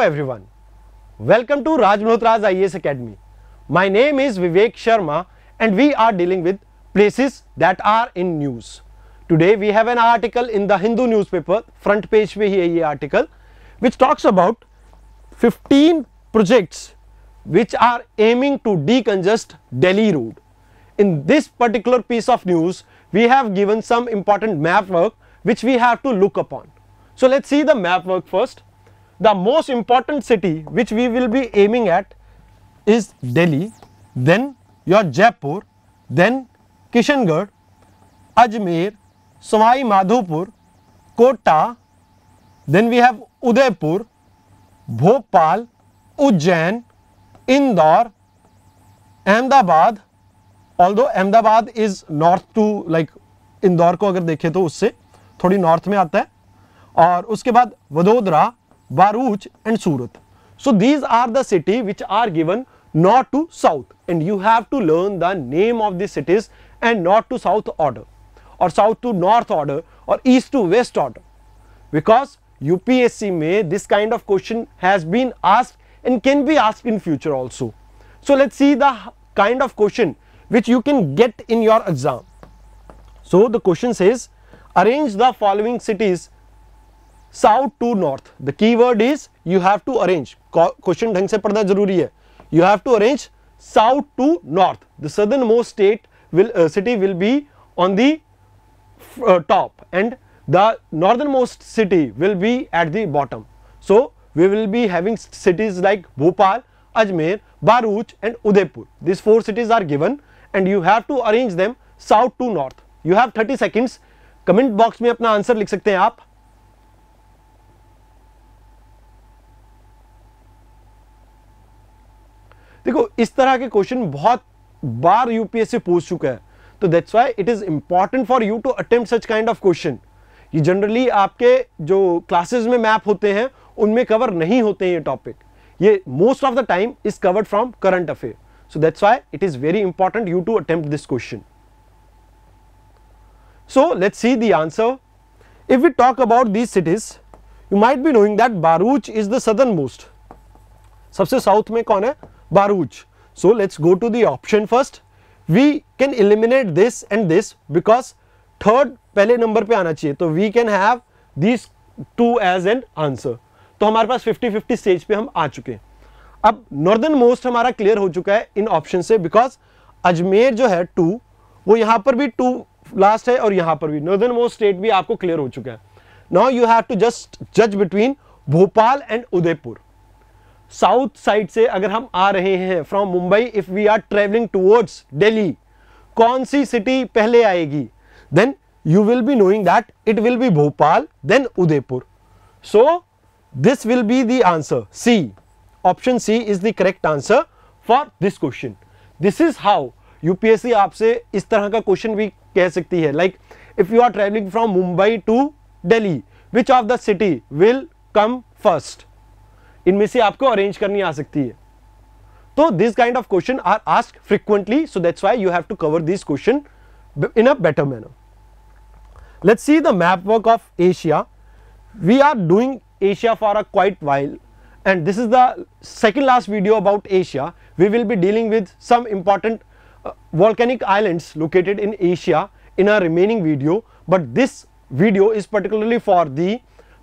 everyone. Welcome to Raj Malhotra's IAS Academy. My name is Vivek Sharma and we are dealing with places that are in news. Today we have an article in the Hindu newspaper, front page pe hi hai ye article, which talks about 15 projects which are aiming to decongest Delhi road. In this particular piece of news, we have given some important map work which we have to look upon. So let's see the map work first. the most important city which we will be aiming at is Delhi, then your Jaipur, then Kishangarh, Ajmer, Samai Madhopur, Kota, then we have Udaipur, Bhopal, Ujjain, Indore, Ahmedabad, although ahmedabad is north to like indore को अगर देखें तो उससे थोड़ी north में आता है और उसके बाद Vadodara Baruch and Surat. So these are the city which are given north to south and you have to learn the name of the cities and north to south order or south to north order or east to west order because UPSC may this kind of question has been asked and can be asked in future also. So let's see the kind of question which you can get in your exam. So the question says arrange the following cities south to north the key word is you have to arrange question ढंग से पढ़ना जरूरी है you have to arrange south to north the southern most state will city will be on the top and the northern most city will be at the bottom so we will be having cities like Bhopal Ajmer Bharuch and Udaipur this four cities are given and you have to arrange them south to north you have thirty seconds comment box में अपना answer लिख सकते हैं आप देखो इस तरह के क्वेश्चन बहुत बार यूपीएससी पूछ चुका है तो that's why it is important for you to attempt such kind of question ये जनरली आपके जो क्लासेस में मैप होते हैं उनमें कवर नहीं होते हैं ये टॉपिक ये most of the time is covered from current affair so that's why it is very important you to attempt this question let see the answer if you talk about these cities you might be knowing that Bharuch is the the most सबसे साउथ में कौन है Baruch. So let's go to the option first. We can eliminate this and this because third पहले number पे आना चाहिए तो we can have these two as an answer. तो हमारे पास 50-50 stage पे हम आ चुके हैं अब northern most हमारा clear हो चुका है इन ऑप्शन से because अजमेर जो है two, वो यहाँ पर भी two last है और यहाँ पर भी northern most state भी आपको clear हो चुका है Now you have to just judge between Bhopal and Udaipur. South side से अगर हम आ रहे हैं from Mumbai if we are travelling towards Delhi कौन सी सिटी पहले आएगी then you will be knowing that it will be Bhopal then Udaipur so this will be the answer C option C is the correct answer for this question this is how UPSC आपसे इस तरह का क्वेश्चन भी कह सकती है like if you are travelling from Mumbai to Delhi which of the city will come first इनमें से आपको अरेंज करनी आ सकती है तो this kind of question are ask frequently so that's why you have to cover this question in a better manner let's see the map work of Asia we are doing Asia for a quite while and this is the second last video about Asia we will be dealing with some important volcanic island located in Asia in a remaining video but this video is particularly for the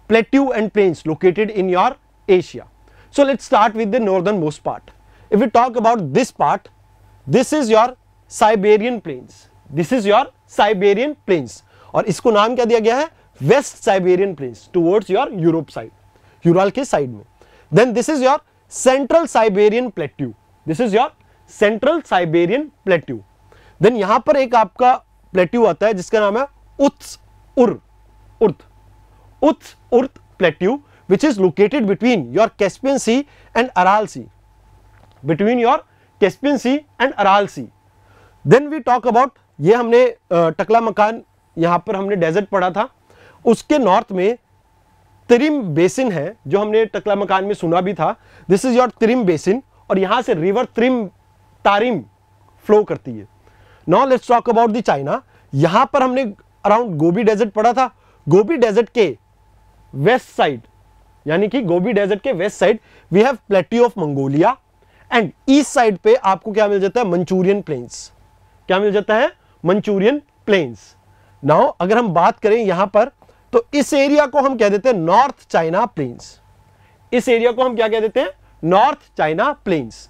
plateau and plains located in your Asia. So let's start with the northernmost part. If we talk about this part, this is your Siberian plains. This is your Siberian plains. और इसको नाम क्या दिया गया है west Siberian plains towards your Europe side Ural के side में then this is your central Siberian plateau this is your central Siberian plateau देन यहां पर एक आपका प्लेट्यू आता है जिसका नाम है उत्स उर उर्थ उत्स उर्थ plateau which is located between your Caspian Sea and Aral Sea, between your Caspian Sea and Aral Sea. Then we talk about ये हमने टकला मकान यहाँ पर हमने डेजर्ट पढ़ा था उसके नॉर्थ में त्रिम बेसिन है जो हमने टकला मकान में सुना भी था this is your Tarim basin और यहाँ से रिवर त्रिम तारिम फ्लो करती है now let's talk about the China यहाँ पर हमने अराउंड गोबी डेजर्ट पढ़ा था गोबी डेजर्ट के वेस्ट साइड यानी कि गोबी डेजर्ट के west side we have plateau of Mongolia and east side पे आपको क्या मिल जाता है मंचूरियन प्लेन्स क्या मिल जाता है मंचूरियन प्लेन्स नाउ अगर हम बात करें यहां पर तो इस एरिया को हम कह देते हैं नॉर्थ चाइना प्लेन्स इस एरिया को हम क्या कह देते हैं north China plains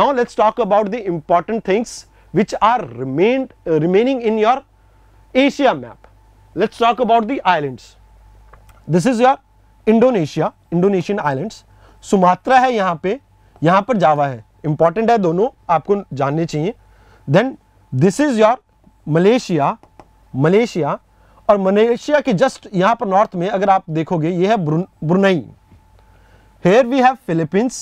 now let's talk about the important things which are remain remaining in your Asia map let's talk about the islands this is your Indonesia Indonesian islands Sumatra है यहाँ पे यहाँ पर जावा है इंपॉर्टेंट है दोनों आपको जानने चाहिए then this is your Malaysia Malaysia और मलेशिया के जस्ट यहाँ पर नॉर्थ में अगर आप देखोगे ये है Brunei here we have Philippines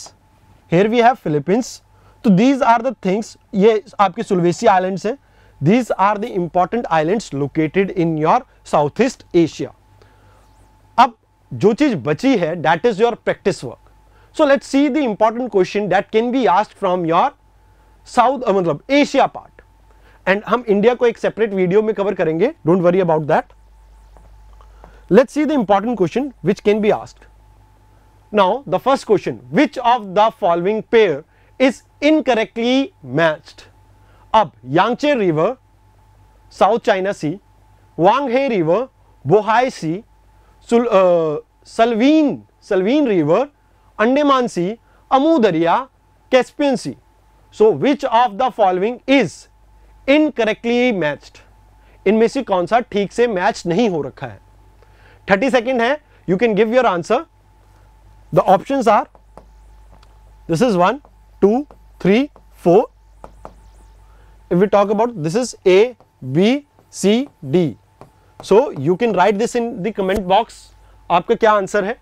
here we have Philippines तो दीज आर द थिंग्स ये आपके सुलवेसी आइलैंड्स हैं these are the important islands located in your south east Asia जो चीज बची है that is your practice work so let see the important question that can be ask from your south मतलब Asia part and हम India को एक separate video में cover करेंगे don't worry about that let see the important question which can be ask now the first question which of the following pair is incorrectly match अब Yangtze river South China Sea Huang He river Bohai Sea Salween Salween river Andaman Sea Amu Darya Caspian Sea so which of the following is incorrectly matched इनमें से कौन सा ठीक से match नहीं हो रखा है थर्टी सेकेंड है you can give your answer the option are this is one two three four if you talk about this is A B C D so you can write this in the comment box आपका क्या answer है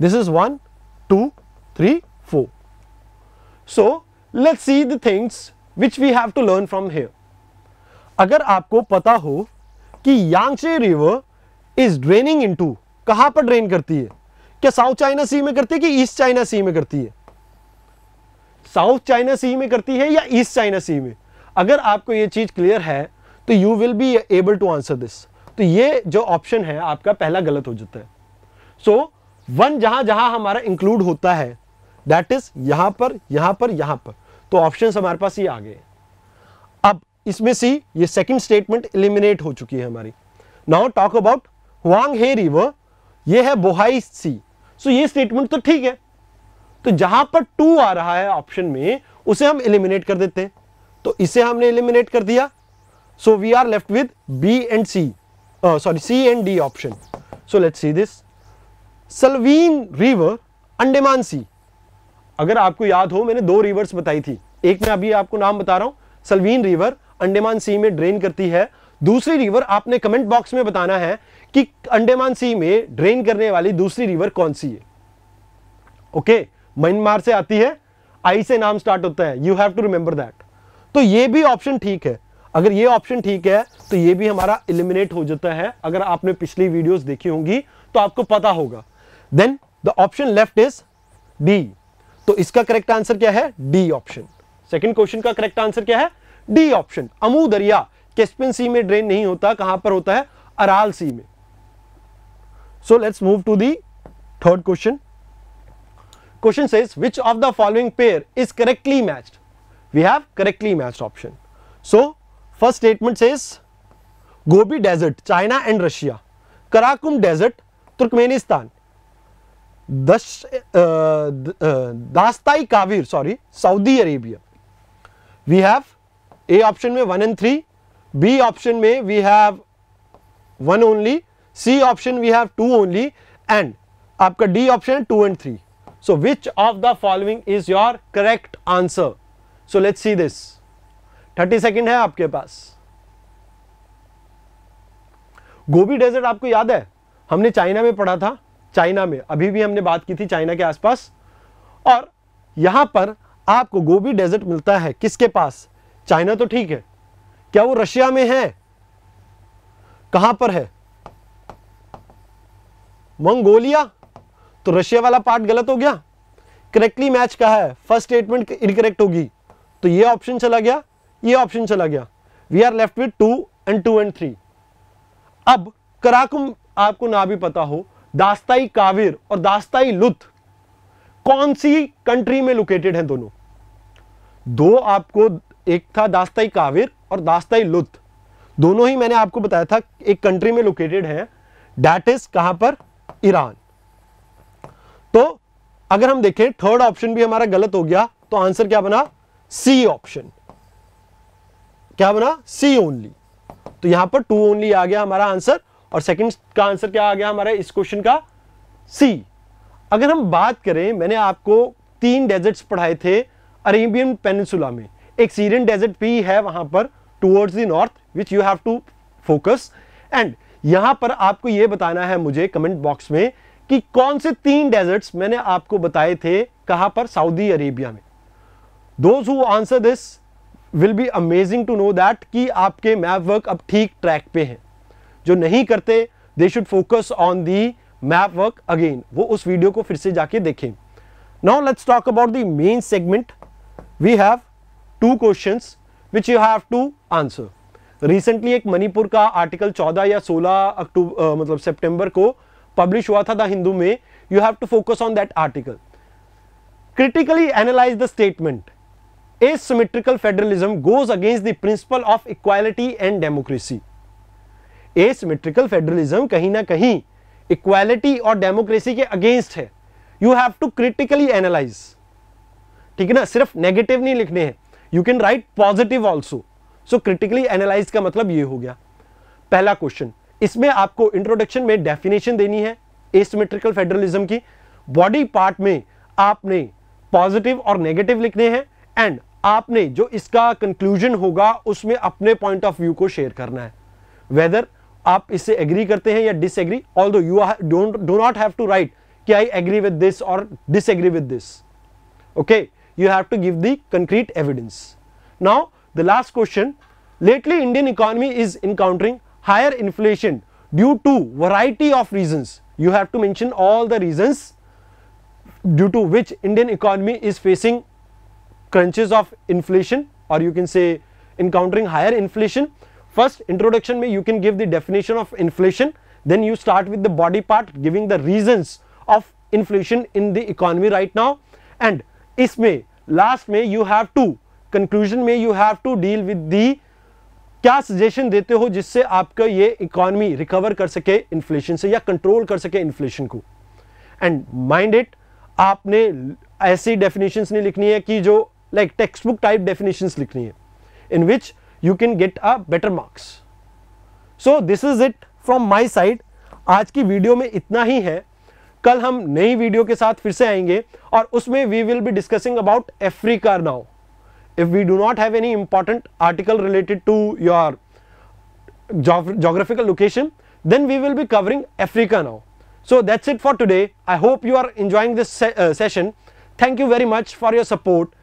this is one two three four so let see the things which we have to learn from here अगर आपको पता हो कि Yangtze river is draining into कहां पर ड्रेन करती है क्या साउथ चाइना सी में करती है कि ईस्ट चाइना सी में करती है साउथ चाइना सी में करती है या ईस्ट चाइना सी में अगर आपको ये चीज़ क्लियर है तो you will be able to answer this तो ये जो ऑप्शन है आपका पहला गलत हो जाता है सो वन जहां जहां हमारा इंक्लूड होता है दैट इज यहां पर यहां पर यहां पर तो ऑप्शन हमारे पास ये आ गए अब इसमें सी ये सेकंड स्टेटमेंट इलिमिनेट हो चुकी है हमारी now talk about Huang He river ये है बोहाई सी सो ये स्टेटमेंट तो ठीक है तो जहां पर टू आ रहा है ऑप्शन में उसे हम एलिमिनेट कर देते हैं तो इसे हमने एलिमिनेट कर दिया so we are left with B and C sorry C and D option so let see this Salween river Andaman Sea अगर आपको याद हो मैंने दो रिवर्स बताई थी एक में अभी आपको नाम बता रहा हूं सलवीन रिवर अंडेमान सी में ड्रेन करती है दूसरी रिवर आपने कमेंट बॉक्स में बताना है कि अंडेमान सी में ड्रेन करने वाली दूसरी रिवर कौन सी है ओके okay? म्यांमार से आती है आई से नाम स्टार्ट होता है you have to remember that तो ये भी ऑप्शन ठीक है अगर ये ऑप्शन ठीक है तो ये भी हमारा इलिमिनेट हो जाता है अगर आपने पिछली वीडियोस देखी होंगी तो आपको पता होगा then the option left is D तो इसका करेक्ट आंसर क्या है डी ऑप्शन सेकंड क्वेश्चन का करेक्ट आंसर क्या है डी ऑप्शन अमू दरिया केस्पिन सी में ड्रेन नहीं होता कहां पर होता है अराल सी में so let's move to the third question question says which of the following pair is correctly matched we have correctly matched option so first statement says gobi desert china and russia karakum desert turkmenistan Dash, uh, uh, dastai kavir sorry saudi arabia we have a option mein 1 and 3 b option mein we have one only c option we have two only and aapka d option 2 and 3 So which of the following is your correct answer? So let's see this. 30 second है आपके पास Gobi desert आपको याद है हमने China में पढ़ा था China में अभी भी हमने बात की थी चाइना के आसपास और यहां पर आपको गोबी डेजर्ट मिलता है किसके पास चाइना तो ठीक है क्या वो रशिया में है कहां पर है मंगोलिया तो रशिया वाला पार्ट गलत हो गया करेक्टली मैच कहा है फर्स्ट स्टेटमेंट इनकरेक्ट होगी तो ये ऑप्शन चला गया ये ऑप्शन चला गया we are left with two and two and three अब कराकुम आपको ना भी पता हो दास्ताई काविर और दास्ताई लुत कौन सी कंट्री में लोकेटेड हैं दोनों दो आपको एक था दास्ताई काविर और दास्ताई लुत दोनों ही मैंने आपको बताया था एक कंट्री में लोकेटेड है डैट इज कहां पर ईरान तो अगर हम देखें थर्ड ऑप्शन भी हमारा गलत हो गया तो आंसर क्या बना सी ऑप्शन क्या बना सी ओनली तो यहां पर टू ओनली आ गया हमारा आंसर और सेकंड का आंसर क्या आ गया हमारा इस क्वेश्चन का सी अगर हम बात करें मैंने आपको तीन डेजर्ट्स पढ़ाए थे अरेबियन पेनिसुला में एक सीरियन डेजर्ट भी है वहां पर towards the north which you have to focus and यहां पर आपको यह बताना है मुझे कमेंट बॉक्स में कि कौन से तीन डेजर्ट्स मैंने आपको बताए थे कहा पर सऊदी अरेबिया में those who answer this will be amazing to know that कि आपके मैप वर्क अब ठीक ट्रैक पे हैं जो नहीं करते they should focus on the map work again वो उस वीडियो को फिर से जाके देखें now let's talk about the main segment we have two question which you have to answer recently एक मणिपुर का आर्टिकल 14 या 16 अक्टूबर मतलब सितंबर को पब्लिश हुआ था द हिंदू में you have to focus on that article critically analyse the statement asymmetrical federalism goes against the principle of equality and democracy asymmetrical federalism कहीं ना कहीं इक्वालिटी और डेमोक्रेसी के अगेंस्ट है you have to critically analyse ठीक है ना सिर्फ नेगेटिव नहीं लिखने हैं you can write positive also so critically analyse का मतलब ये हो गया पहला क्वेश्चन इसमें आपको इंट्रोडक्शन में डेफिनेशन देनी है एसिमेट्रिकल फेडरलिज्म की बॉडी पार्ट में आपने पॉजिटिव और नेगेटिव लिखने हैं एंड आपने जो इसका कंक्लूजन होगा उसमें अपने पॉइंट ऑफ व्यू को शेयर करना है वेदर आप इससे एग्री करते हैं या disagree although you do not have to write कि आई एग्री विद दिस और disagree with this okay you have to give the concrete evidence now the last question lately Indian economy is encountering higher inflation due to variety of reasons. You have to mention all the reasons due to which Indian economy is facing crunches of inflation or you can say encountering higher inflation. First introduction may you can give the definition of inflation, then you start with the body part giving the reasons of inflation in the economy right now and isme last may you have to conclusion may you have to deal with the क्या suggestion देते हो जिससे आपका ये economy recover कर सके inflation से या कंट्रोल कर सके इन्फ्लेशन को एंड माइंड इट आपने ऐसी डेफिनेशंस नहीं लिखनी है कि जो like text book type definitions लिखनी है in which you can get a better marks so this is it from my side आज की वीडियो में इतना ही है कल हम नई वीडियो के साथ फिर से आएंगे और उसमें we will be discussing about Africa now if we do not have any important article related to your geographical location, then we will be covering Africa now. So that's it for today. I hope you are enjoying this se uh, session. Thank you very much for your support.